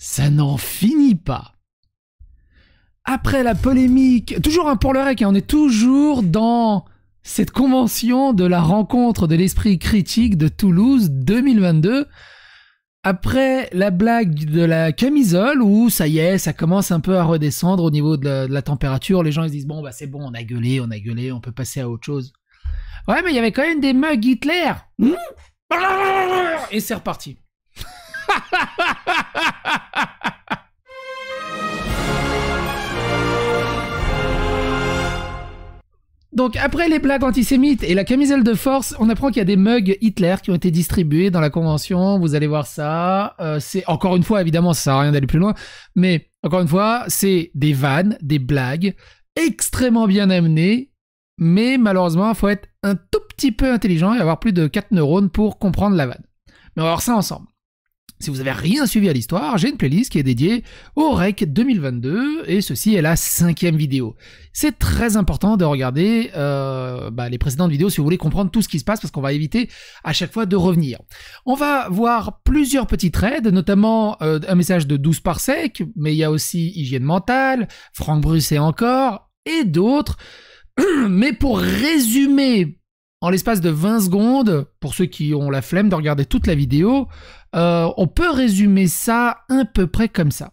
ça n'en finit pas. Après la polémique, toujours un pour le REC, hein, on est toujours dans cette convention de la rencontre de l'esprit critique de Toulouse 2022. Après la blague de la camisole, où ça y est, ça commence un peu à redescendre au niveau de la, température, les gens ils disent bon bah c'est bon, on a gueulé, on a gueulé, on peut passer à autre chose. Ouais mais il y avait quand même des mugs Hitler. Et c'est reparti. Donc après les blagues antisémites et la camisole de force, on apprend qu'il y a des mugs Hitler qui ont été distribués dans la convention. Vous allez voir ça. Euh, c'est encore une fois évidemment ça sert à rien d'aller plus loin, mais encore une fois c'est des vannes, des blagues extrêmement bien amenées, mais malheureusement faut être un tout petit peu intelligent et avoir plus de 4 neurones pour comprendre la vanne. Mais on va voir ça ensemble. Si vous avez rien suivi à l'histoire, j'ai une playlist qui est dédiée au REC 2022 et ceci est la cinquième vidéo. C'est très important de regarder euh, bah, les précédentes vidéos si vous voulez comprendre tout ce qui se passe parce qu'on va éviter à chaque fois de revenir. On va voir plusieurs petits raids, notamment euh, un message de 12 par sec, mais il y a aussi hygiène mentale, Franck Bruce et encore, et d'autres. Mais pour résumer en l'espace de 20 secondes, pour ceux qui ont la flemme de regarder toute la vidéo, euh, on peut résumer ça un peu près comme ça.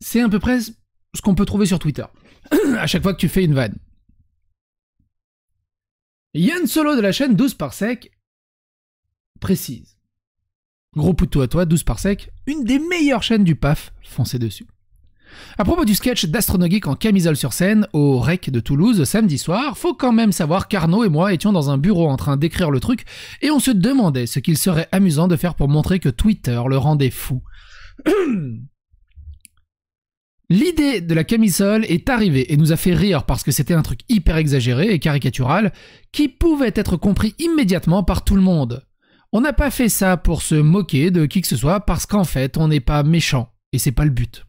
C'est à peu près ce qu'on peut trouver sur Twitter. à chaque fois que tu fais une vanne. Yann Solo de la chaîne 12 par sec précise. Gros poutou à toi, 12 par sec, une des meilleures chaînes du PAF, foncez dessus. À propos du sketch d'Astronogeek en camisole sur scène au REC de Toulouse samedi soir, faut quand même savoir qu'Arnaud et moi étions dans un bureau en train d'écrire le truc et on se demandait ce qu'il serait amusant de faire pour montrer que Twitter le rendait fou. L'idée de la camisole est arrivée et nous a fait rire parce que c'était un truc hyper exagéré et caricatural qui pouvait être compris immédiatement par tout le monde. On n'a pas fait ça pour se moquer de qui que ce soit parce qu'en fait on n'est pas méchant et c'est pas le but.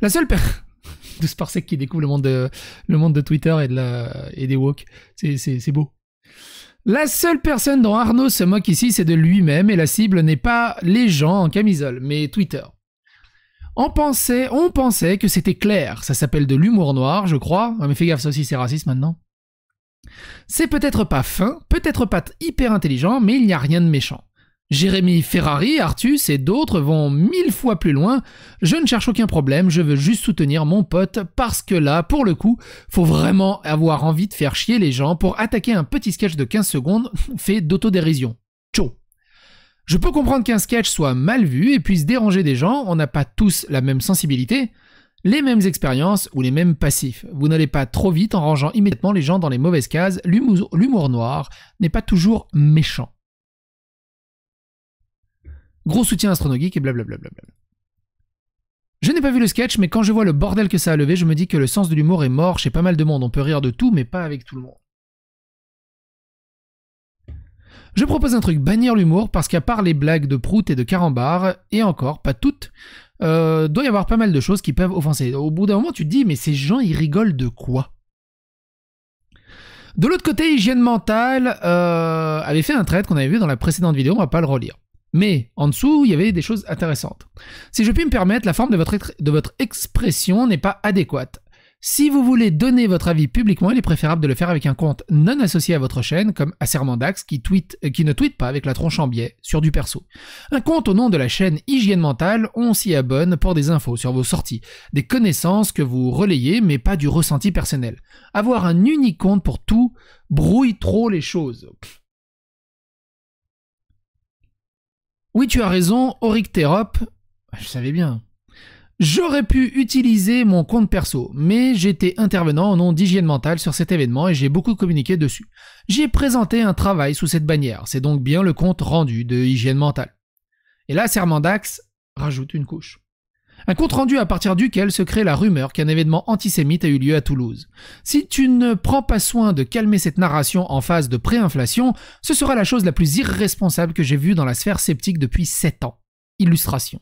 La seule personne... Douce Parsec qui découvre le monde de, Twitter et, de et des woke. C'est beau. La seule personne dont Arnaud se moque ici, c'est de lui-même et la cible n'est pas les gens en camisole, mais Twitter. On pensait, on pensait que c'était clair. Ça s'appelle de l'humour noir, je crois. mais fais gaffe, ça aussi c'est raciste maintenant. C'est peut-être pas fin, peut-être pas hyper intelligent, mais il n'y a rien de méchant. Jérémy Ferrari, Artus et d'autres vont mille fois plus loin. Je ne cherche aucun problème, je veux juste soutenir mon pote parce que là, pour le coup, faut vraiment avoir envie de faire chier les gens pour attaquer un petit sketch de 15 secondes fait d'autodérision. Je peux comprendre qu'un sketch soit mal vu et puisse déranger des gens, on n'a pas tous la même sensibilité, les mêmes expériences ou les mêmes passifs. Vous n'allez pas trop vite en rangeant immédiatement les gens dans les mauvaises cases, l'humour noir n'est pas toujours méchant. Gros soutien astronomique et blablabla. Je n'ai pas vu le sketch, mais quand je vois le bordel que ça a levé, je me dis que le sens de l'humour est mort chez pas mal de monde. On peut rire de tout, mais pas avec tout le monde. Je propose un truc, bannir l'humour, parce qu'à part les blagues de Prout et de Carambar, et encore, pas toutes, euh, doit y avoir pas mal de choses qui peuvent offenser. Au bout d'un moment, tu te dis, mais ces gens, ils rigolent de quoi De l'autre côté, Hygiène Mentale euh, avait fait un trait qu'on avait vu dans la précédente vidéo, on va pas le relire. Mais en dessous, il y avait des choses intéressantes. Si je puis me permettre, la forme de votre expression n'est pas adéquate. Si vous voulez donner votre avis publiquement, il est préférable de le faire avec un compte non associé à votre chaîne, comme Assermandax, qui, euh, qui ne tweet pas avec la tronche en biais sur du perso. Un compte au nom de la chaîne Hygiène Mentale, on s'y abonne pour des infos sur vos sorties, des connaissances que vous relayez, mais pas du ressenti personnel. Avoir un unique compte pour tout brouille trop les choses. Oui, tu as raison, Auric je savais bien, J'aurais pu utiliser mon compte perso, mais j'étais intervenant au nom d'hygiène mentale sur cet événement et j'ai beaucoup communiqué dessus. J'ai présenté un travail sous cette bannière, c'est donc bien le compte rendu de hygiène mentale. Et là, Sermandax rajoute une couche. Un compte rendu à partir duquel se crée la rumeur qu'un événement antisémite a eu lieu à Toulouse. Si tu ne prends pas soin de calmer cette narration en phase de préinflation, ce sera la chose la plus irresponsable que j'ai vue dans la sphère sceptique depuis 7 ans. Illustration.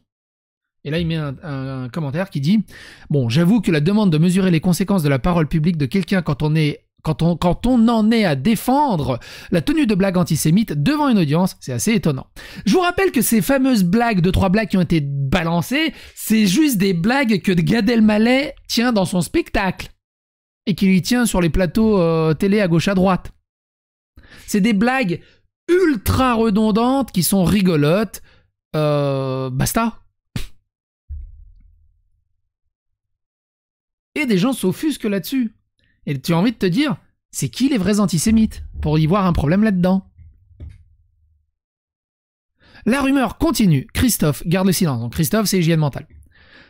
Et là, il met un, commentaire qui dit Bon, j'avoue que la demande de mesurer les conséquences de la parole publique de quelqu'un quand on est quand on, quand on, en est à défendre la tenue de blagues antisémites devant une audience, c'est assez étonnant. Je vous rappelle que ces fameuses blagues, de trois blagues qui ont été balancées, c'est juste des blagues que Gad Elmaleh tient dans son spectacle et qu'il lui tient sur les plateaux euh, télé à gauche à droite. C'est des blagues ultra redondantes qui sont rigolotes. Euh, basta. Et des gens s'offusquent là-dessus. Et tu as envie de te dire, c'est qui les vrais antisémites Pour y voir un problème là-dedans. La rumeur continue. Christophe garde le silence. Donc Christophe, c'est hygiène mentale.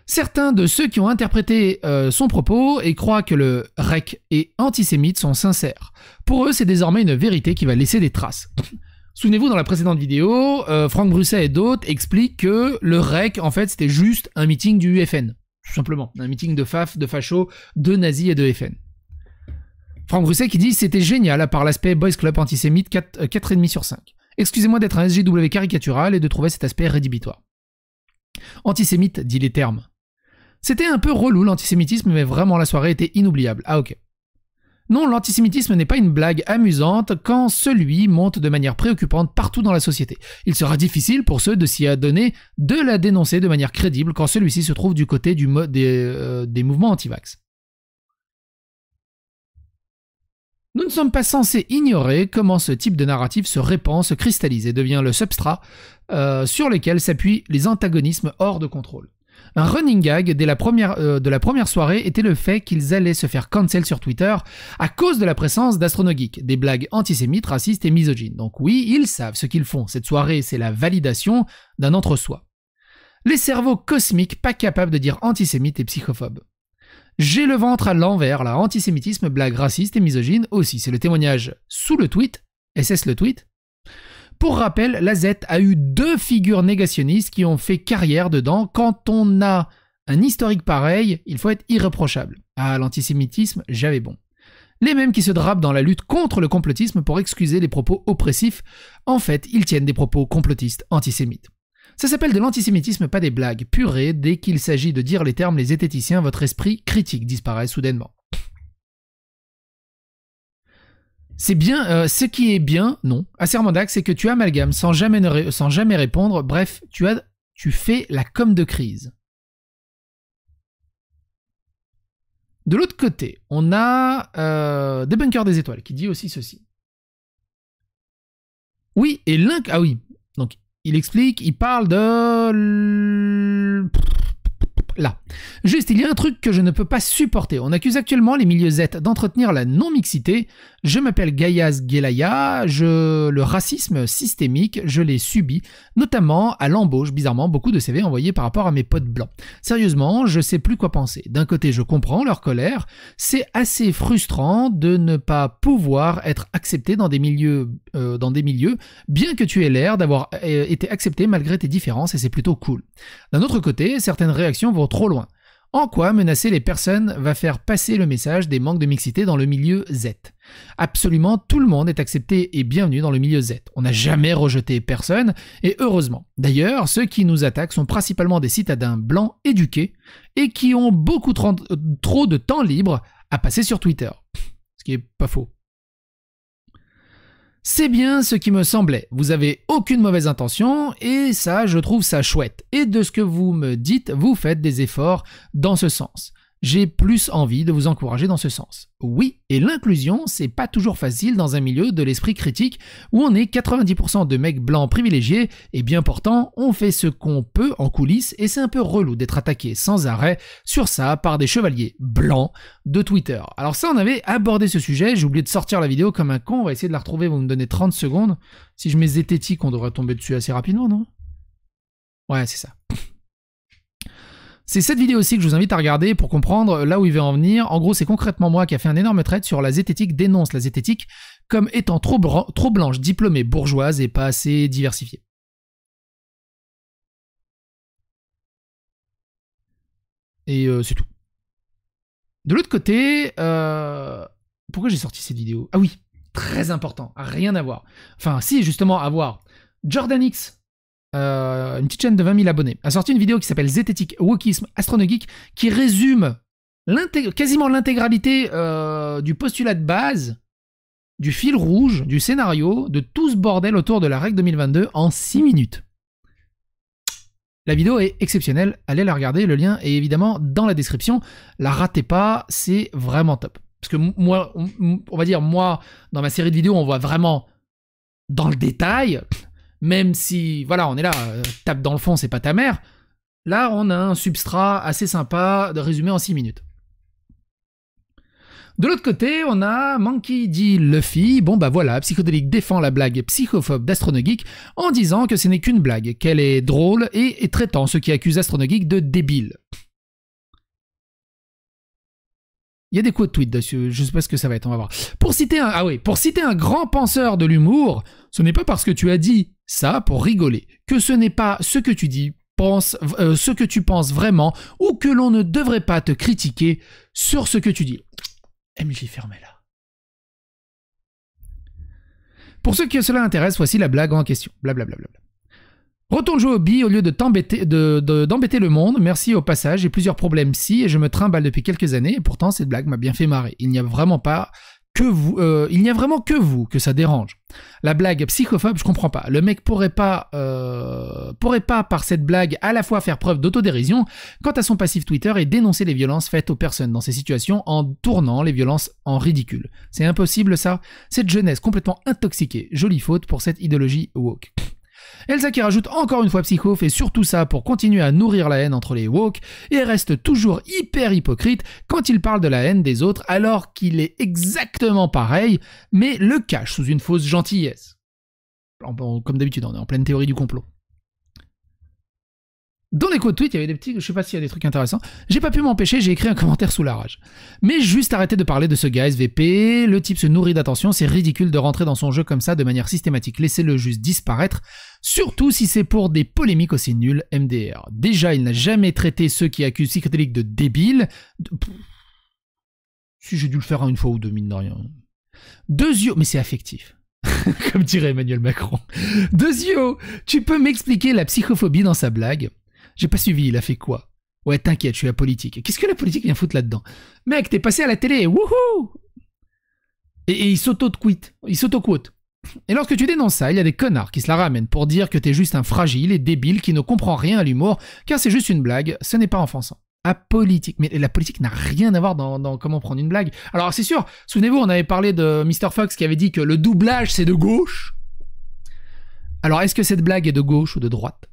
Certains de ceux qui ont interprété euh, son propos et croient que le REC et antisémite sont sincères. Pour eux, c'est désormais une vérité qui va laisser des traces. Souvenez-vous, dans la précédente vidéo, euh, Franck Brusset et d'autres expliquent que le REC, en fait, c'était juste un meeting du UFN simplement. Un meeting de FAF, de facho, de nazis et de FN. Franck Brusset qui dit C'était génial, à part l'aspect Boys Club antisémite 4,5 euh, sur 5. Excusez-moi d'être un SGW caricatural et de trouver cet aspect rédhibitoire. Antisémite, dit les termes. C'était un peu relou l'antisémitisme, mais vraiment la soirée était inoubliable. Ah ok. Non, l'antisémitisme n'est pas une blague amusante quand celui monte de manière préoccupante partout dans la société. Il sera difficile pour ceux de s'y adonner de la dénoncer de manière crédible quand celui-ci se trouve du côté euh, des, mouvements anti-vax. Nous ne sommes pas censés ignorer comment ce type de narratif se répand, se cristallise et devient le substrat euh, sur lequel s'appuient les antagonismes hors de contrôle. Un running gag dès euh, de la première soirée était le fait qu'ils allaient se faire cancel sur Twitter à cause de la présence d'astronogeek, des blagues antisémites, racistes et misogynes. Donc oui, ils savent ce qu'ils font. Cette soirée, c'est la validation d'un entre-soi. Les cerveaux cosmiques pas capables de dire antisémites et psychophobes. J'ai le ventre à l'envers, là, antisémitisme, blague raciste et misogyne aussi. C'est le témoignage sous le tweet, SS le tweet, pour rappel, la Z a eu deux figures négationnistes qui ont fait carrière dedans. Quand on a un historique pareil, il faut être irréprochable. Ah, l'antisémitisme, j'avais bon. Les mêmes qui se drapent dans la lutte contre le complotisme pour excuser les propos oppressifs, en fait, ils tiennent des propos complotistes antisémites. Ça s'appelle de l'antisémitisme, pas des blagues. Purée, dès qu'il s'agit de dire les termes les zététiciens, votre esprit critique disparaît soudainement. C'est bien, euh, ce qui est bien, non, à Sermandac, c'est que tu amalgames sans jamais, sans jamais répondre, bref, tu, as, tu fais la com de crise. De l'autre côté, on a euh, des des étoiles qui dit aussi ceci. Oui, et l'un... Ah oui, donc il explique, il parle de... Là. Juste, il y a un truc que je ne peux pas supporter. On accuse actuellement les milieux Z d'entretenir la non-mixité. Je m'appelle Gayaz Gelaya, le racisme systémique, je l'ai subi, notamment à l'embauche, bizarrement, beaucoup de CV envoyés par rapport à mes potes blancs. Sérieusement, je sais plus quoi penser. D'un côté, je comprends leur colère, c'est assez frustrant de ne pas pouvoir être accepté dans des milieux, euh, dans des milieux bien que tu aies l'air d'avoir euh, été accepté malgré tes différences et c'est plutôt cool. D'un autre côté, certaines réactions vont trop loin. En quoi menacer les personnes va faire passer le message des manques de mixité dans le milieu Z Absolument tout le monde est accepté et bienvenu dans le milieu Z. On n'a jamais rejeté personne, et heureusement. D'ailleurs, ceux qui nous attaquent sont principalement des citadins blancs éduqués et qui ont beaucoup euh, trop de temps libre à passer sur Twitter. Ce qui n'est pas faux. C'est bien ce qui me semblait. Vous avez aucune mauvaise intention et ça, je trouve ça chouette. Et de ce que vous me dites, vous faites des efforts dans ce sens j'ai plus envie de vous encourager dans ce sens. Oui, et l'inclusion, c'est pas toujours facile dans un milieu de l'esprit critique où on est 90% de mecs blancs privilégiés et bien pourtant, on fait ce qu'on peut en coulisses et c'est un peu relou d'être attaqué sans arrêt sur ça par des chevaliers blancs de Twitter. Alors ça, on avait abordé ce sujet, j'ai oublié de sortir la vidéo comme un con, on va essayer de la retrouver, vous me donnez 30 secondes. Si je mets zététique, on devrait tomber dessus assez rapidement, non Ouais, c'est ça. C'est cette vidéo aussi que je vous invite à regarder pour comprendre là où il veut en venir. En gros, c'est concrètement moi qui a fait un énorme trait sur la zététique dénonce la zététique comme étant trop, trop blanche, diplômée, bourgeoise et pas assez diversifiée. Et euh, c'est tout. De l'autre côté, euh, pourquoi j'ai sorti cette vidéo Ah oui, très important, rien à voir. Enfin, si, justement, à voir. Jordan euh, une petite chaîne de 20 000 abonnés, a sorti une vidéo qui s'appelle Zététique, Wokisme, Astronogeek, qui résume quasiment l'intégralité euh, du postulat de base, du fil rouge, du scénario, de tout ce bordel autour de la règle 2022 en 6 minutes. La vidéo est exceptionnelle, allez la regarder, le lien est évidemment dans la description, la ratez pas, c'est vraiment top. Parce que moi, on va dire, moi, dans ma série de vidéos, on voit vraiment dans le détail, même si, voilà, on est là, euh, tape dans le fond, c'est pas ta mère. Là, on a un substrat assez sympa de résumer en 6 minutes. De l'autre côté, on a Monkey D. Luffy. Bon bah voilà, Psychodélique défend la blague psychophobe d'Astronogeek en disant que ce n'est qu'une blague, qu'elle est drôle et, traitant ce qui accuse Astronogeek de débile. Il y a des quotes tweets dessus, je sais pas ce que ça va être, on va voir. Pour citer un, ah oui, pour citer un grand penseur de l'humour, ce n'est pas parce que tu as dit ça pour rigoler, que ce n'est pas ce que tu dis, pense, euh, ce que tu penses vraiment, ou que l'on ne devrait pas te critiquer sur ce que tu dis. MJ fermé là. Pour ceux que cela intéresse, voici la blague en question. Blablabla. Retourne jouer au billet au lieu de t'embêter, de, le monde. Merci au passage, j'ai plusieurs problèmes si et je me trimballe depuis quelques années et pourtant cette blague m'a bien fait marrer. Il n'y a vraiment pas euh, il n'y a vraiment que vous que ça dérange. La blague psychophobe, je comprends pas. Le mec pourrait pas, euh, pourrait pas par cette blague à la fois faire preuve d'autodérision quant à son passif Twitter et dénoncer les violences faites aux personnes dans ces situations en tournant les violences en ridicule. C'est impossible ça Cette jeunesse complètement intoxiquée, jolie faute pour cette idéologie woke. Elsa qui rajoute encore une fois Psycho fait surtout ça pour continuer à nourrir la haine entre les woke et reste toujours hyper hypocrite quand il parle de la haine des autres alors qu'il est exactement pareil mais le cache sous une fausse gentillesse. Comme d'habitude, on est en pleine théorie du complot. Dans les codes tweets, il y avait des petits, je sais pas s'il y a des trucs intéressants. J'ai pas pu m'empêcher, j'ai écrit un commentaire sous la rage. Mais juste arrêtez de parler de ce gars SVP, le type se nourrit d'attention, c'est ridicule de rentrer dans son jeu comme ça de manière systématique. Laissez-le juste disparaître, surtout si c'est pour des polémiques aussi nulles, MDR. Déjà, il n'a jamais traité ceux qui accusent Psychedelic de débiles. Si j'ai dû le faire une fois ou deux, mine de rien. Deux yeux, mais c'est affectif. comme dirait Emmanuel Macron. Deux yeux. tu peux m'expliquer la psychophobie dans sa blague j'ai pas suivi, il a fait quoi Ouais, t'inquiète, je suis la politique. Qu'est-ce que la politique vient foutre là-dedans Mec, t'es passé à la télé, wouhou et, il sauto quitte il s'auto-quote. Et lorsque tu dénonces ça, il y a des connards qui se la ramènent pour dire que t'es juste un fragile et débile qui ne comprend rien à l'humour, car c'est juste une blague, ce n'est pas enfonçant. À politique. Mais la politique n'a rien à voir dans, dans, comment prendre une blague. Alors c'est sûr, souvenez-vous, on avait parlé de Mr. Fox qui avait dit que le doublage c'est de gauche. Alors est-ce que cette blague est de gauche ou de droite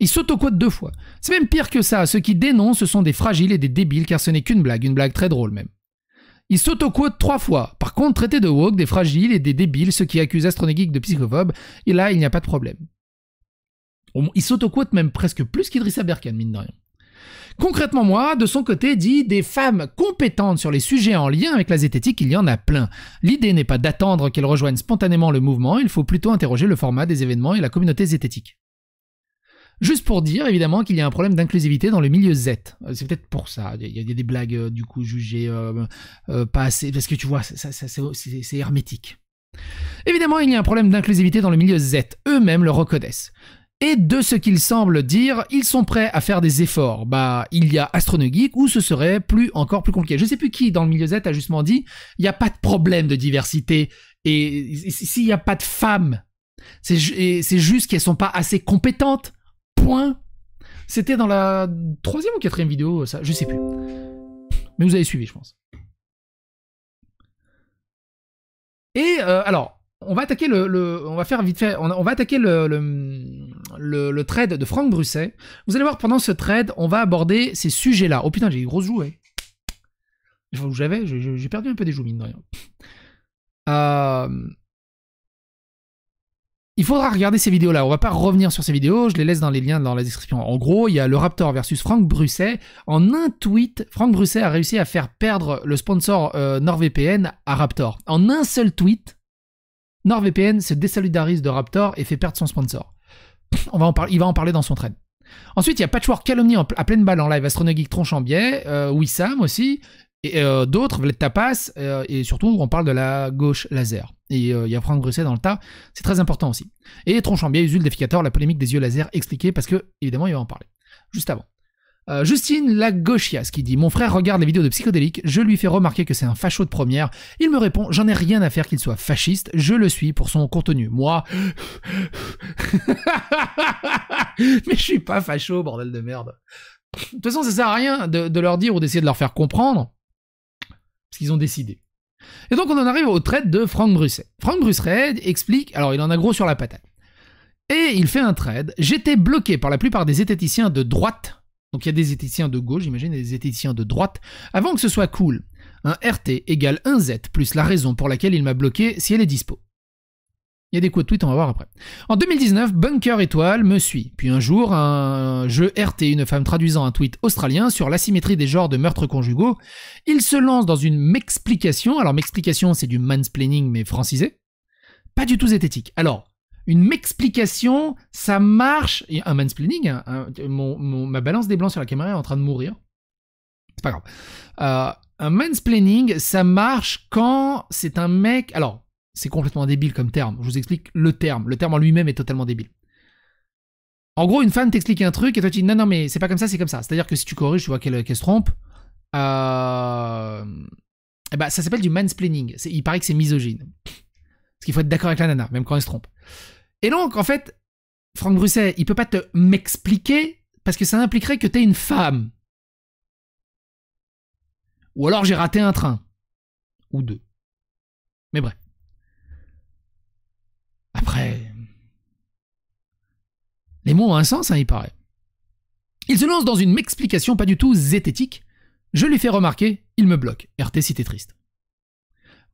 ils quote deux fois. C'est même pire que ça, ceux qui dénoncent ce sont des fragiles et des débiles car ce n'est qu'une blague, une blague très drôle même. Ils quote trois fois. Par contre, traiter de woke, des fragiles et des débiles, ceux qui accusent Astronegeek de psychophobe, et là, il n'y a pas de problème. Ils quote même presque plus qu'Idrissa Berkane, mine de rien. Concrètement, moi, de son côté, dit des femmes compétentes sur les sujets en lien avec la zététique, il y en a plein. L'idée n'est pas d'attendre qu'elles rejoignent spontanément le mouvement, il faut plutôt interroger le format des événements et la communauté zététique. Juste pour dire, évidemment, qu'il y a un problème d'inclusivité dans le milieu Z. Euh, c'est peut-être pour ça. Il y, a des blagues, euh, du coup, jugées euh, pas assez. Parce que tu vois, c'est hermétique. Évidemment, il y a un problème d'inclusivité dans le milieu Z. Eux-mêmes le reconnaissent. Et de ce qu'ils semblent dire, ils sont prêts à faire des efforts. Bah, il y a Astronogeek où ce serait plus encore plus compliqué. Je sais plus qui dans le milieu Z a justement dit, il n'y a pas de problème de diversité et s'il n'y a pas de femmes, c'est juste qu'elles ne sont pas assez compétentes point. C'était dans la troisième ou quatrième vidéo, ça, je sais plus. Mais vous avez suivi, je pense. Et euh, alors, on va attaquer le, on va faire vite fait, on, va attaquer le, le, trade de Franck Brusset. Vous allez voir, pendant ce trade, on va aborder ces sujets-là. Oh putain, j'ai eu grosse joue, J'avais, j'ai perdu un peu des joues, mine de Il faudra regarder ces vidéos-là. On va pas revenir sur ces vidéos, je les laisse dans les liens dans la description. En gros, il y a le Raptor versus Frank Brusset. En un tweet, Frank Brusset a réussi à faire perdre le sponsor euh, NordVPN à Raptor. En un seul tweet, NordVPN se désolidarise de Raptor et fait perdre son sponsor. On va en il va en parler dans son trade. Ensuite, il y a Patchwork Calomnie à pleine balle en live, Astronogeek Tronche en biais, euh, Wissam aussi, et euh, d'autres, Vlad Tapas, et surtout, on parle de la gauche laser et euh, il y a Franck Brusset dans le tas, c'est très important aussi. Et Tronchambier, Usul, Déficateur, la polémique des yeux laser expliquée, parce que, évidemment, il va en parler. Juste avant. Euh, Justine Lagauchias qui dit Mon frère regarde les vidéos de psychodélique, je lui fais remarquer que c'est un facho de première. Il me répond J'en ai rien à faire qu'il soit fasciste, je le suis pour son contenu. Moi. Mais je suis pas facho, bordel de merde. De toute façon, ça sert à rien de leur dire ou d'essayer de leur faire comprendre ce qu'ils ont décidé. Et donc on en arrive au trade de Franck Brusset. Frank Brusset explique, alors il en a gros sur la patate. Et il fait un trade. J'étais bloqué par la plupart des zététiciens de droite. Donc il y a des zététiciens de gauche, j'imagine, et des zététiciens de droite. Avant que ce soit cool, un RT égale un z plus la raison pour laquelle il m'a bloqué si elle est dispo. Il y a des coups de tweet, on va voir après. En 2019, Bunker Étoile me suit. Puis un jour, un jeu RT, une femme traduisant un tweet australien sur l'asymétrie des genres de meurtres conjugaux, il se lance dans une m'explication. Alors m'explication, c'est du mansplaining mais francisé. Pas du tout zététique. Alors, une m'explication, ça marche. Un mansplaining, hein, mon, ma balance des blancs sur la caméra est en train de mourir. C'est pas grave. Euh, un mansplaining, ça marche quand c'est un mec... Alors, c'est complètement débile comme terme. Je vous explique le terme. Le terme en lui-même est totalement débile. En gros, une femme t'explique un truc et toi tu dis non, non, mais c'est pas comme ça, c'est comme ça. C'est-à-dire que si tu corriges, tu vois qu'elle se trompe. Euh... Et eh bah, ben, ça s'appelle du mansplaining. Il paraît que c'est misogyne. Parce qu'il faut être d'accord avec la nana, même quand elle se trompe. Et donc, en fait, Franck Brusset, il peut pas te m'expliquer parce que ça impliquerait que t'es une femme. Ou alors j'ai raté un train. Ou deux. Mais bref les mots ont un sens, hein, il paraît. Il se lance dans une explication pas du tout zététique. Je lui fais remarquer, il me bloque. RT si triste.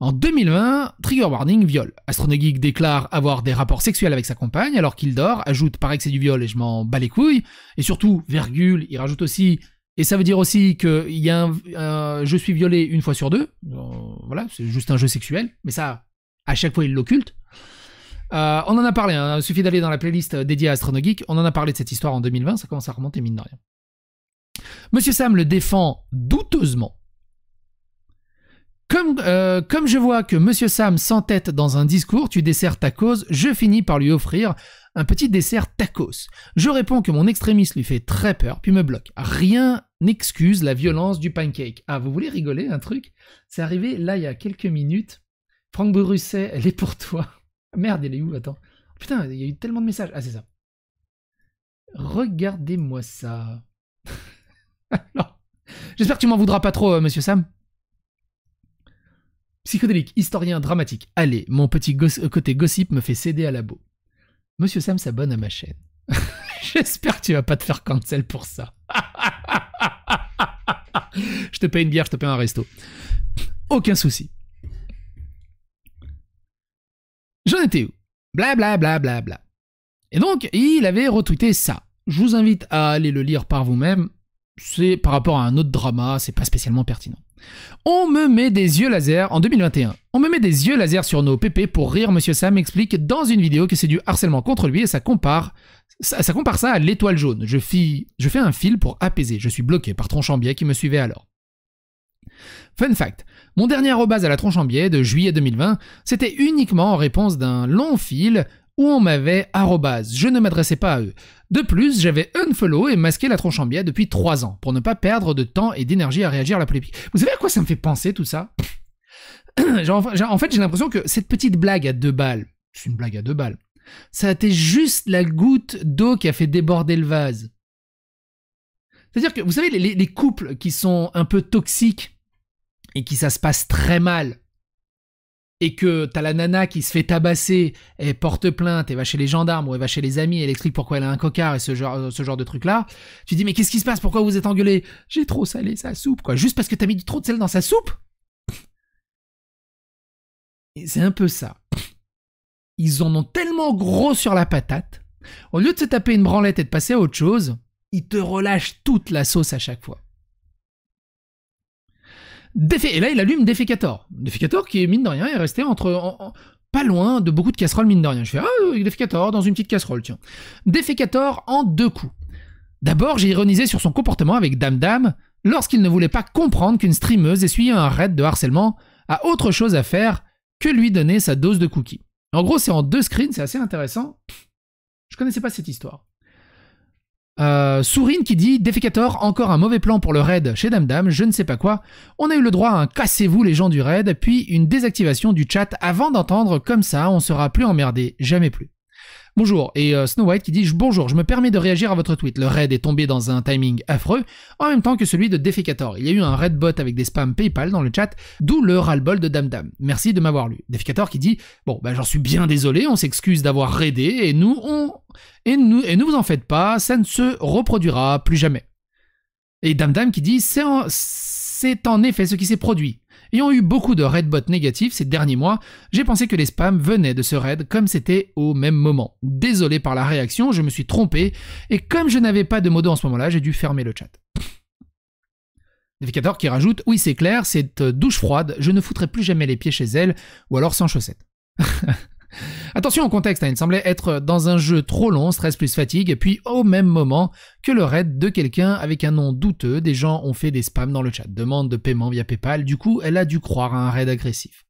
En 2020, trigger warning, viol. Astronogeek déclare avoir des rapports sexuels avec sa compagne alors qu'il dort, ajoute que c'est du viol et je m'en bats les couilles. Et surtout, virgule, il rajoute aussi et ça veut dire aussi que y a un, je suis violé une fois sur deux. Euh, voilà, c'est juste un jeu sexuel. Mais ça, à chaque fois, il l'occulte. Euh, on en a parlé, hein. il suffit d'aller dans la playlist euh, dédiée à Astronogeek, on en a parlé de cette histoire en 2020, ça commence à remonter mine de rien. Monsieur Sam le défend douteusement. Comme, euh, comme je vois que Monsieur Sam s'entête dans un discours, tu desserres ta cause, je finis par lui offrir un petit dessert tacos. Je réponds que mon extrémiste lui fait très peur, puis me bloque. Rien n'excuse la violence du pancake. Ah, vous voulez rigoler un truc C'est arrivé là il y a quelques minutes. Franck Brusset, elle est pour toi. Ah, merde, elle est où Attends. Putain, il y a eu tellement de messages. Ah, c'est ça. Regardez-moi ça. J'espère que tu m'en voudras pas trop, euh, monsieur Sam. Psychodélique, historien, dramatique. Allez, mon petit euh, côté gossip me fait céder à la beau. Monsieur Sam s'abonne à ma chaîne. J'espère que tu vas pas te faire cancel pour ça. je te paye une bière, je te paye un resto. Aucun souci. Et donc, il avait retweeté ça. Je vous invite à aller le lire par vous-même. C'est par rapport à un autre drama, c'est pas spécialement pertinent. On me met des yeux lasers en 2021. On me met des yeux laser sur nos PP pour rire. Monsieur Sam explique dans une vidéo que c'est du harcèlement contre lui et ça compare ça, compare ça à l'étoile jaune. Je, je fais un fil pour apaiser. Je suis bloqué par Tronchambier qui me suivait alors. Fun fact, mon dernier arrobase à la tronche en biais de juillet 2020, c'était uniquement en réponse d'un long fil où on m'avait arrobase, je ne m'adressais pas à eux. De plus, j'avais unfollow et masqué la tronche en biais depuis 3 ans, pour ne pas perdre de temps et d'énergie à réagir à la polémique. Vous savez à quoi ça me fait penser tout ça En fait, j'ai l'impression que cette petite blague à deux balles, c'est une blague à deux balles, ça a été juste la goutte d'eau qui a fait déborder le vase. C'est-à-dire que, vous savez, les, couples qui sont un peu toxiques, et qui ça se passe très mal et que t'as la nana qui se fait tabasser, elle porte plainte, et va chez les gendarmes ou elle va chez les amis, elle explique pourquoi elle a un cocard et ce genre, euh, de truc là, tu dis mais qu'est-ce qui se passe, pourquoi vous êtes engueulé J'ai trop salé sa soupe quoi, juste parce que t'as mis du trop de sel dans sa soupe Et c'est un peu ça. Ils en ont tellement gros sur la patate, au lieu de se taper une branlette et de passer à autre chose, ils te relâchent toute la sauce à chaque fois et là, il allume Defecator. Defecator qui, mine de rien, est resté entre. pas loin de beaucoup de casseroles, mine de rien. Je fais, ah, euh, Defecator dans une petite casserole, tiens. Defecator en deux coups. D'abord, j'ai ironisé sur son comportement avec Dame Dame lorsqu'il ne voulait pas comprendre qu'une streameuse essuyant un raid de harcèlement a autre chose à faire que lui donner sa dose de cookies. En gros, c'est en deux screens, c'est assez intéressant. Je connaissais pas cette histoire. Euh, Sourine qui dit Déficator, encore un mauvais plan pour le raid chez Damdam, je ne sais pas quoi. On a eu le droit à un cassez-vous les gens du raid, puis une désactivation du chat avant d'entendre comme ça, on sera plus emmerdé, jamais plus. Bonjour, et euh, Snow White qui dit Bonjour, je me permets de réagir à votre tweet. Le raid est tombé dans un timing affreux, en même temps que celui de Defecator. Il y a eu un raid bot avec des spams PayPal dans le chat, d'où le ras-le-bol de Damdam. Merci de m'avoir lu. Defecator qui dit Bon, ben j'en suis bien désolé, on s'excuse d'avoir raidé, et nous, on. Et nous, et ne vous en faites pas, ça ne se reproduira plus jamais. Et Damdam qui dit C'est en effet ce qui s'est produit. Ayant eu beaucoup de raid négatifs ces derniers mois, j'ai pensé que les spams venaient de ce raid comme c'était au même moment. Désolé par la réaction, je me suis trompé, et comme je n'avais pas de modo en ce moment-là, j'ai dû fermer le chat. Navigator qui rajoute Oui, c'est clair, cette douche froide, je ne foutrai plus jamais les pieds chez elle, ou alors sans chaussettes. Attention au contexte, elle hein. il semblait être dans un jeu trop long, stress plus fatigue, Et puis au même moment que le raid de quelqu'un avec un nom douteux, des gens ont fait des spams dans le chat, demande de paiement via PayPal, du coup elle a dû croire à un raid agressif.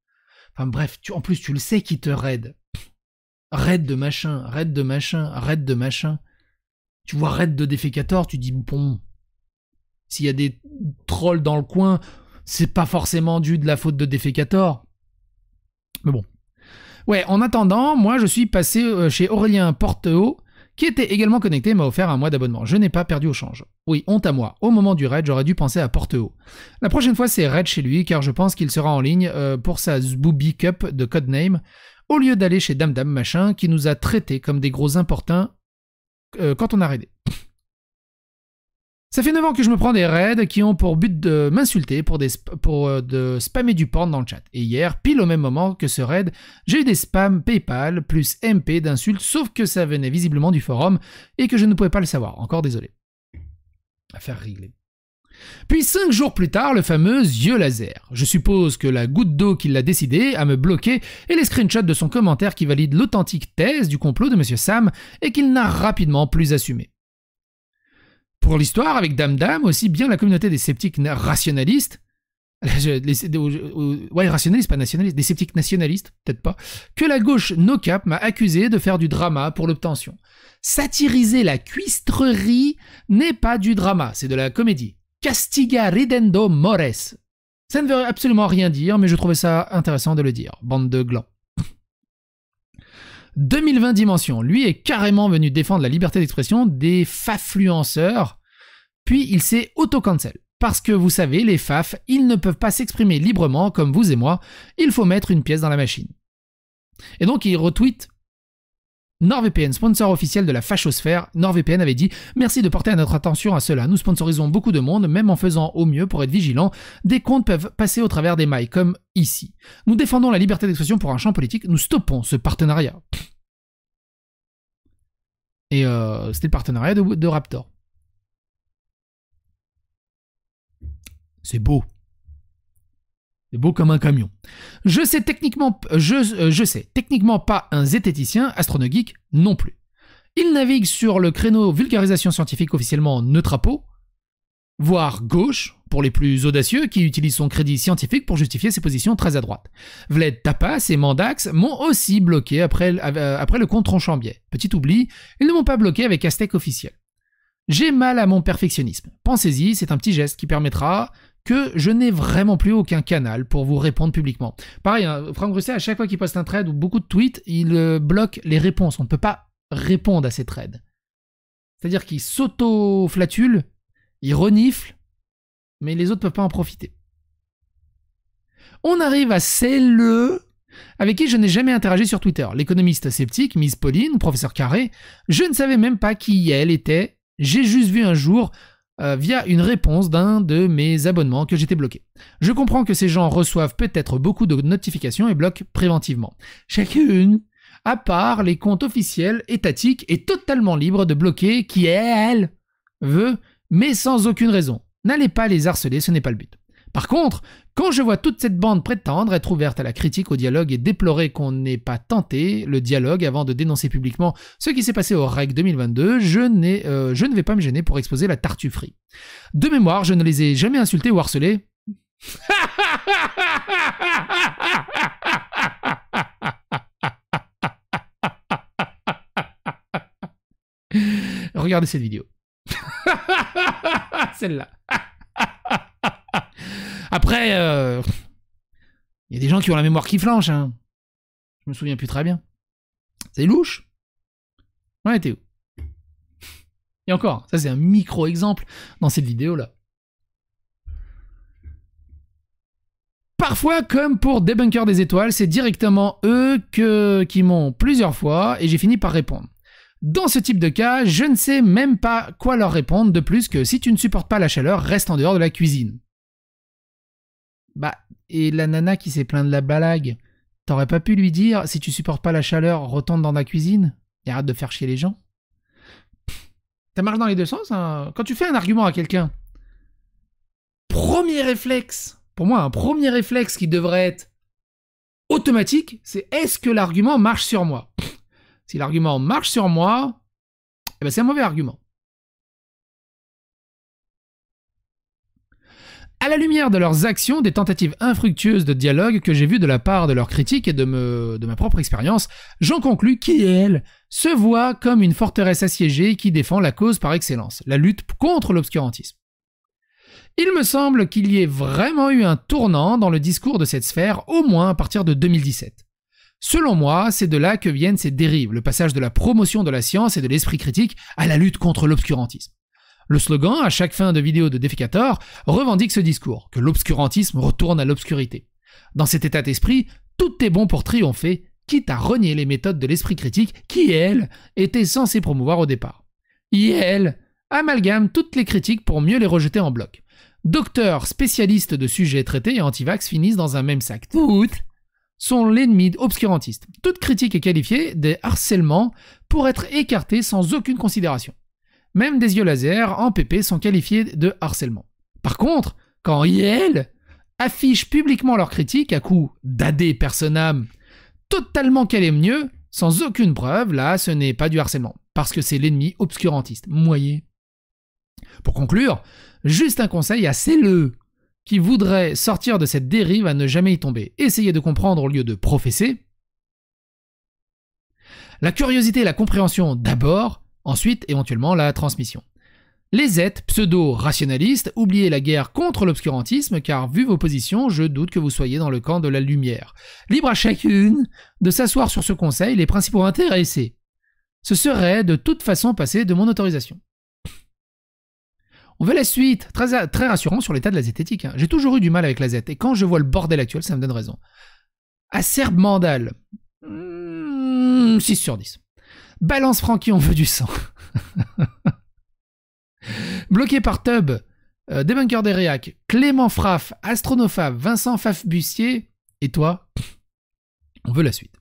Enfin bref, tu, en plus tu le sais qui te raid. Raid de machin, raid de machin, raid de machin. Tu vois raid de défécator, tu dis bon. S'il y a des trolls dans le coin, c'est pas forcément dû de la faute de défécator. Mais bon, Ouais, en attendant, moi je suis passé euh, chez Aurélien Porteau, qui était également connecté, m'a offert un mois d'abonnement. Je n'ai pas perdu au change. Oui, honte à moi. Au moment du raid, j'aurais dû penser à Porteau. La prochaine fois, c'est raid chez lui, car je pense qu'il sera en ligne euh, pour sa Zbooby Cup de Codename, au lieu d'aller chez Dame Dame Machin, qui nous a traités comme des gros importuns euh, quand on a raidé. Ça fait 9 ans que je me prends des raids qui ont pour but de m'insulter, pour, des pour euh, de spammer du porn dans le chat. Et hier, pile au même moment que ce raid, j'ai eu des spams PayPal plus MP d'insultes, sauf que ça venait visiblement du forum et que je ne pouvais pas le savoir. Encore désolé. À faire Puis 5 jours plus tard, le fameux yeux laser. Je suppose que la goutte d'eau qui l'a décidé à me bloquer et les screenshots de son commentaire qui valide l'authentique thèse du complot de Monsieur Sam et qu'il n'a rapidement plus assumé pour l'histoire, avec Dame Dame, aussi bien la communauté des sceptiques rationalistes, ouais, rationalistes, pas nationalistes, des sceptiques nationalistes, peut-être pas, que la gauche no cap m'a accusé de faire du drama pour l'obtention. Satiriser la cuistrerie n'est pas du drama, c'est de la comédie. Castiga ridendo mores. Ça ne veut absolument rien dire, mais je trouvais ça intéressant de le dire, bande de glands. 2020 Dimension, lui est carrément venu défendre la liberté d'expression des fafluenceurs, puis il s'est auto-cancel. Parce que vous savez, les faf, ils ne peuvent pas s'exprimer librement comme vous et moi, il faut mettre une pièce dans la machine. Et donc il retweet NordVPN, sponsor officiel de la fachosphère, NordVPN avait dit Merci de porter à notre attention à cela. Nous sponsorisons beaucoup de monde, même en faisant au mieux pour être vigilants. Des comptes peuvent passer au travers des mailles, comme ici. Nous défendons la liberté d'expression pour un champ politique. Nous stoppons ce partenariat. Et euh, c'était le partenariat de, de Raptor. C'est beau beau comme un camion. Je sais techniquement, euh, je, sais techniquement pas un zététicien, astronogeek non plus. Il navigue sur le créneau vulgarisation scientifique officiellement neutrapeau, voire gauche, pour les plus audacieux qui utilisent son crédit scientifique pour justifier ses positions très à droite. Vled Tapas et Mandax m'ont aussi bloqué après, euh, après le compte biais. Petit oubli, ils ne m'ont pas bloqué avec Aztec officiel. J'ai mal à mon perfectionnisme. Pensez-y, c'est un petit geste qui permettra que je n'ai vraiment plus aucun canal pour vous répondre publiquement. Pareil, hein, Franck Russet, à chaque fois qu'il poste un trade ou beaucoup de tweets, il euh, bloque les réponses. On ne peut pas répondre à ces trades. C'est-à-dire qu'il s'auto-flatule, il renifle, mais les autres ne peuvent pas en profiter. On arrive à celle avec qui je n'ai jamais interagi sur Twitter. L'économiste sceptique, Miss Pauline, professeur Carré, je ne savais même pas qui elle était. J'ai juste vu un jour euh, via une réponse d'un de mes abonnements que j'étais bloqué. Je comprends que ces gens reçoivent peut-être beaucoup de notifications et bloquent préventivement. Chacune, à part les comptes officiels étatiques, est totalement libre de bloquer qui elle veut, mais sans aucune raison. N'allez pas les harceler, ce n'est pas le but. Par contre, quand je vois toute cette bande prétendre être ouverte à la critique, au dialogue et déplorer qu'on n'ait pas tenté le dialogue avant de dénoncer publiquement ce qui s'est passé au REC 2022, je, euh, je ne vais pas me gêner pour exposer la tartufferie. De mémoire, je ne les ai jamais insultés ou harcelés. Regardez cette vidéo. Celle-là. Après, il euh, y a des gens qui ont la mémoire qui flanche. Hein. Je me souviens plus très bien. C'est louche. Ouais, t'es où Et encore, ça c'est un micro-exemple dans cette vidéo-là. Parfois, comme pour Debunker des étoiles, c'est directement eux qui m'ont plusieurs fois et j'ai fini par répondre. Dans ce type de cas, je ne sais même pas quoi leur répondre de plus que si tu ne supportes pas la chaleur, reste en dehors de la cuisine. Bah, et la nana qui s'est plainte de la balague, t'aurais pas pu lui dire si tu supportes pas la chaleur, retourne dans la cuisine et arrête de faire chier les gens Ça marche dans les deux sens. Hein. Quand tu fais un argument à quelqu'un, premier réflexe, pour moi, un premier réflexe qui devrait être automatique, c'est est-ce que l'argument marche sur moi Si l'argument marche sur moi, eh ben c'est un mauvais argument. À la lumière de leurs actions, des tentatives infructueuses de dialogue que j'ai vues de la part de leurs critiques et de, ma propre expérience, j'en conclus qu'elle se voit comme une forteresse assiégée qui défend la cause par excellence, la lutte contre l'obscurantisme. Il me semble qu'il y ait vraiment eu un tournant dans le discours de cette sphère, au moins à partir de 2017. Selon moi, c'est de là que viennent ces dérives, le passage de la promotion de la science et de l'esprit critique à la lutte contre l'obscurantisme. Le slogan, à chaque fin de vidéo de déficateur revendique ce discours, que l'obscurantisme retourne à l'obscurité. Dans cet état d'esprit, tout est bon pour triompher, quitte à renier les méthodes de l'esprit critique qui, elle, était censée promouvoir au départ. IEL amalgame toutes les critiques pour mieux les rejeter en bloc. Docteurs spécialistes de sujets traités et antivax finissent dans un même sac. Toutes sont l'ennemi obscurantiste. Toute critique est qualifiée de harcèlement pour être écartée sans aucune considération. Même des yeux laser en PP sont qualifiés de harcèlement. Par contre, quand IEL affiche publiquement leurs critiques à coup d'AD personam totalement mieux, sans aucune preuve, là ce n'est pas du harcèlement, parce que c'est l'ennemi obscurantiste, moyen. Pour conclure, juste un conseil à le qui voudrait sortir de cette dérive à ne jamais y tomber. Essayez de comprendre au lieu de professer. La curiosité et la compréhension d'abord, Ensuite, éventuellement, la transmission. Les Z, pseudo-rationalistes, oubliez la guerre contre l'obscurantisme car vu vos positions, je doute que vous soyez dans le camp de la lumière. Libre à chacune de s'asseoir sur ce conseil les principaux intéressés. Ce serait de toute façon passer de mon autorisation. On veut la suite, très, très rassurant sur l'état de la zététique. Hein. J'ai toujours eu du mal avec la Z et quand je vois le bordel actuel, ça me donne raison. Acerbe Mandal, 6 hmm, sur 10. Balance Francky, on veut du sang. Bloqué par Tub, euh, Débunker des Clément Fraff, Astronophab, Vincent Fafbussier, et toi, on veut la suite.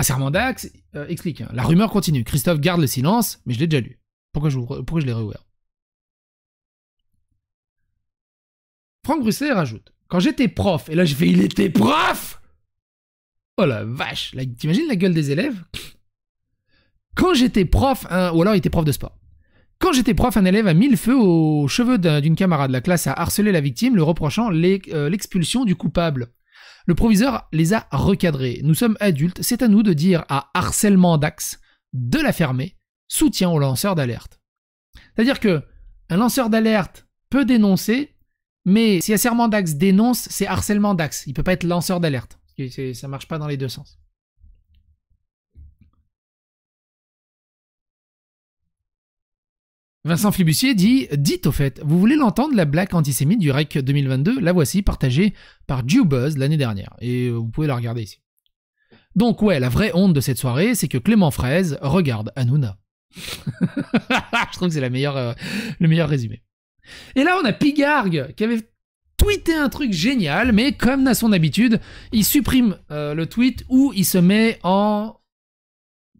Un ah, Dax euh, explique, hein. la rumeur continue, Christophe garde le silence, mais je l'ai déjà lu. Pourquoi je, pourquoi je l'ai réouvert Franck Bruxelles rajoute, quand j'étais prof, et là je fais il était prof Oh la vache, t'imagines la gueule des élèves quand j'étais prof, hein, ou alors il était prof de sport. Quand j'étais prof, un élève a mis le feu aux cheveux d'une camarade. La classe a harcelé la victime, le reprochant euh, l'expulsion du coupable. Le proviseur les a recadrés. Nous sommes adultes, c'est à nous de dire à harcèlement d'axe de la fermer, soutien au lanceur d'alerte. C'est-à-dire que un lanceur d'alerte peut dénoncer, mais si un serment d'axe dénonce, c'est harcèlement d'axe. Il ne peut pas être lanceur d'alerte. Ça ne marche pas dans les deux sens. Vincent Flibussier dit Dites au fait, vous voulez l'entendre la blague antisémite du REC 2022 La voici, partagée par Jewbuzz l'année dernière. Et euh, vous pouvez la regarder ici. Donc, ouais, la vraie honte de cette soirée, c'est que Clément Fraise regarde Hanouna. Je trouve que c'est euh, le meilleur résumé. Et là, on a Pigargue qui avait tweeté un truc génial, mais comme à son habitude, il supprime euh, le tweet ou il se met en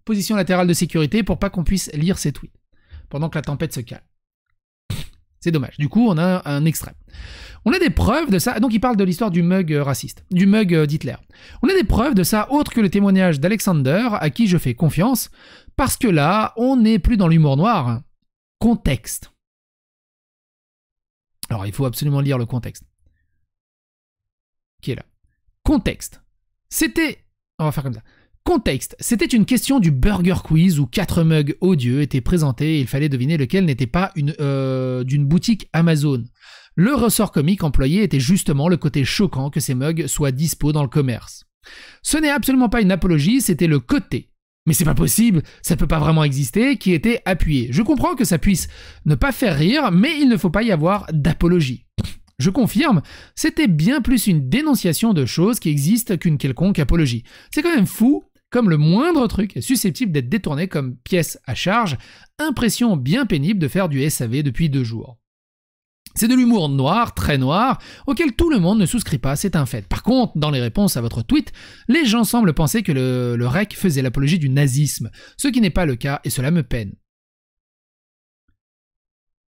position latérale de sécurité pour pas qu'on puisse lire ses tweets pendant que la tempête se calme. C'est dommage. Du coup, on a un extrême. On a des preuves de ça. Donc, il parle de l'histoire du mug euh, raciste, du mug euh, d'Hitler. On a des preuves de ça autre que le témoignage d'Alexander, à qui je fais confiance, parce que là, on n'est plus dans l'humour noir. Contexte. Alors, il faut absolument lire le contexte. Qui est là Contexte. C'était. On va faire comme ça. Contexte. C'était une question du Burger Quiz où quatre mugs odieux étaient présentés et il fallait deviner lequel n'était pas euh, d'une boutique Amazon. Le ressort comique employé était justement le côté choquant que ces mugs soient dispo dans le commerce. Ce n'est absolument pas une apologie, c'était le côté. Mais c'est pas possible, ça peut pas vraiment exister, qui était appuyé. Je comprends que ça puisse ne pas faire rire, mais il ne faut pas y avoir d'apologie. Je confirme, c'était bien plus une dénonciation de choses qui existent qu'une quelconque apologie. C'est quand même fou comme le moindre truc est susceptible d'être détourné comme pièce à charge, impression bien pénible de faire du SAV depuis deux jours. C'est de l'humour noir, très noir, auquel tout le monde ne souscrit pas, c'est un fait. Par contre, dans les réponses à votre tweet, les gens semblent penser que le, REC faisait l'apologie du nazisme, ce qui n'est pas le cas et cela me peine.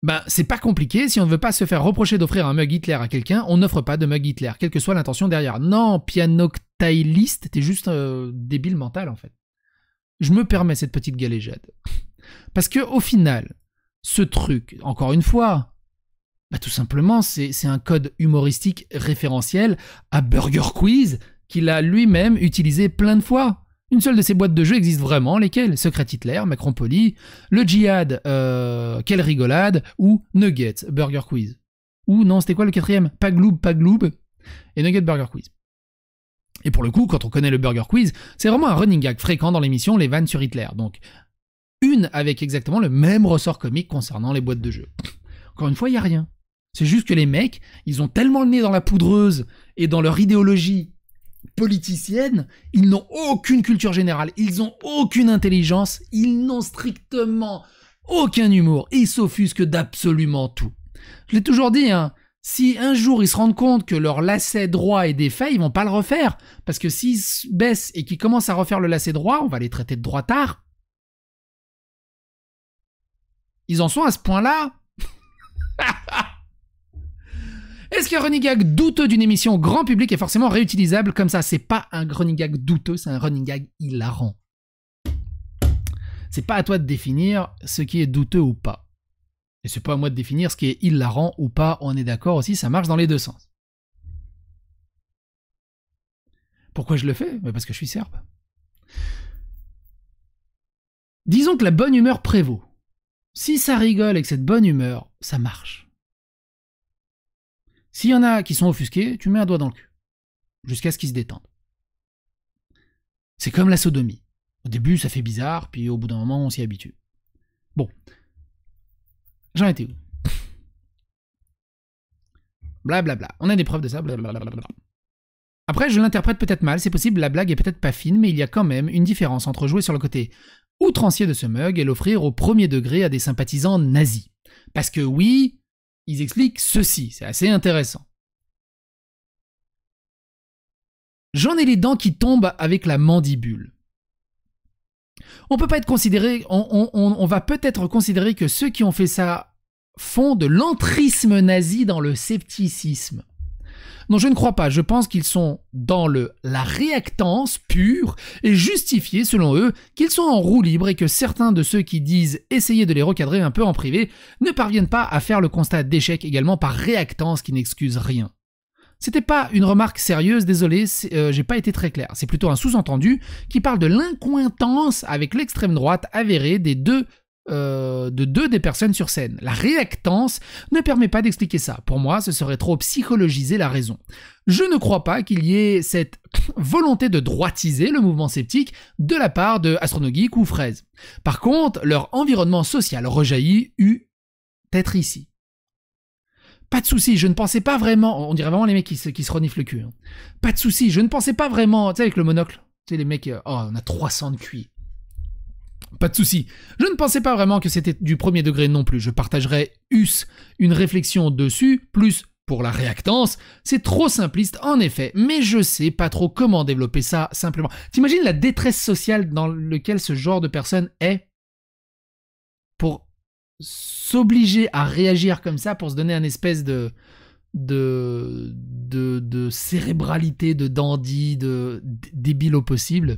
Ben, c'est pas compliqué, si on ne veut pas se faire reprocher d'offrir un mug Hitler à quelqu'un, on n'offre pas de mug Hitler, quelle que soit l'intention derrière. Non, piano liste, t'es juste euh, débile mental en fait. Je me permets cette petite galéjade. Parce que au final, ce truc, encore une fois, bah, tout simplement, c'est un code humoristique référentiel à Burger Quiz qu'il a lui-même utilisé plein de fois. Une seule de ces boîtes de jeux existe vraiment, lesquelles Secret Hitler, Macron Poly, le djihad, euh, quelle rigolade, ou Nugget, Burger Quiz. Ou non, c'était quoi le quatrième Pagloub, Pagloub, et Nugget Burger Quiz. Et pour le coup, quand on connaît le Burger Quiz, c'est vraiment un running gag fréquent dans l'émission Les vannes sur Hitler. Donc, une avec exactement le même ressort comique concernant les boîtes de jeux. Encore une fois, il n'y a rien. C'est juste que les mecs, ils ont tellement le nez dans la poudreuse et dans leur idéologie politicienne, ils n'ont aucune culture générale, ils n'ont aucune intelligence, ils n'ont strictement aucun humour, ils s'offusquent d'absolument tout. Je l'ai toujours dit, hein, si un jour ils se rendent compte que leur lacet droit est défait, ils vont pas le refaire. Parce que s'ils baissent et qu'ils commencent à refaire le lacet droit, on va les traiter de droit tard. Ils en sont à ce point-là. Est-ce qu'un running gag douteux d'une émission grand public est forcément réutilisable comme ça C'est pas un running gag douteux, c'est un running gag hilarant. C'est pas à toi de définir ce qui est douteux ou pas. Et c'est pas à moi de définir ce qui est rend ou pas, on est d'accord aussi, ça marche dans les deux sens. Pourquoi je le fais bah, Parce que je suis serbe. Disons que la bonne humeur prévaut. Si ça rigole avec cette bonne humeur, ça marche. S'il y en a qui sont offusqués, tu mets un doigt dans le cul. Jusqu'à ce qu'ils se détendent. C'est comme la sodomie. Au début, ça fait bizarre, puis au bout d'un moment, on s'y habitue. Bon, J'en où Blablabla. On a des preuves de ça. Blablabla. Bla Après, je l'interprète peut-être mal, c'est possible, la blague est peut-être pas fine, mais il y a quand même une différence entre jouer sur le côté outrancier de ce mug et l'offrir au premier degré à des sympathisants nazis. Parce que oui, ils expliquent ceci, c'est assez intéressant. J'en ai les dents qui tombent avec la mandibule. On peut pas être considéré, on va peut-être considérer que ceux qui ont fait ça font de l'entrisme nazi dans le scepticisme. Non, je ne crois pas. Je pense qu'ils sont dans le la réactance pure et justifiée selon eux qu'ils sont en roue libre et que certains de ceux qui disent essayer de les recadrer un peu en privé ne parviennent pas à faire le constat d'échec également par réactance qui n'excuse rien. C'était pas une remarque sérieuse, désolé, euh, j'ai pas été très clair. C'est plutôt un sous-entendu qui parle de l'incointance avec l'extrême droite avérée des deux euh, de deux des personnes sur scène. La réactance ne permet pas d'expliquer ça. Pour moi, ce serait trop psychologiser la raison. Je ne crois pas qu'il y ait cette volonté de droitiser le mouvement sceptique de la part de ou Fraise. Par contre, leur environnement social rejaillit eut être ici pas de souci, je ne pensais pas vraiment. On dirait vraiment les mecs qui se, qui reniflent le cul. Hein. Pas de souci, je ne pensais pas vraiment. Tu sais, avec le monocle, tu sais, les mecs, euh, oh, on a 300 de cuits. Pas de souci. Je ne pensais pas vraiment que c'était du premier degré non plus. Je partagerai US une réflexion dessus, plus pour la réactance, c'est trop simpliste en effet, mais je sais pas trop comment développer ça simplement. T'imagines la détresse sociale dans laquelle ce genre de personne est pour s'obliger à réagir comme ça, pour se donner un espèce de, de, de, de cérébralité, de dandy, de débile au possible.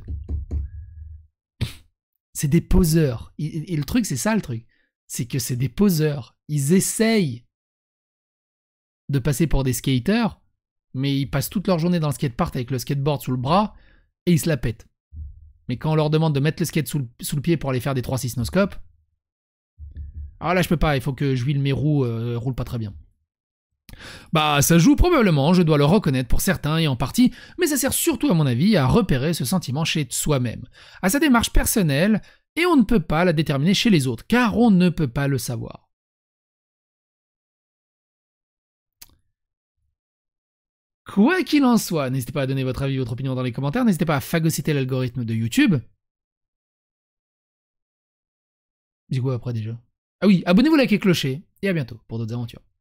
C'est des poseurs. Et, le truc, c'est ça le truc. C'est que c'est des poseurs. Ils essayent de passer pour des skaters, mais ils passent toute leur journée dans le skatepark avec le skateboard sous le bras et ils se la pètent. Mais quand on leur demande de mettre le skate sous le, pied pour aller faire des 3-6 noscopes, ah là je peux pas, il faut que je huile mes roues, euh, roule pas très bien. Bah, ça joue probablement, je dois le reconnaître pour certains et en partie, mais ça sert surtout à mon avis à repérer ce sentiment chez soi-même, à sa démarche personnelle, et on ne peut pas la déterminer chez les autres, car on ne peut pas le savoir. Quoi qu'il en soit, n'hésitez pas à donner votre avis, votre opinion dans les commentaires, n'hésitez pas à phagocyter l'algorithme de YouTube. Du coup après déjà Ah oui, abonnez-vous, likez, clocher, et à bientôt pour d'autres aventures.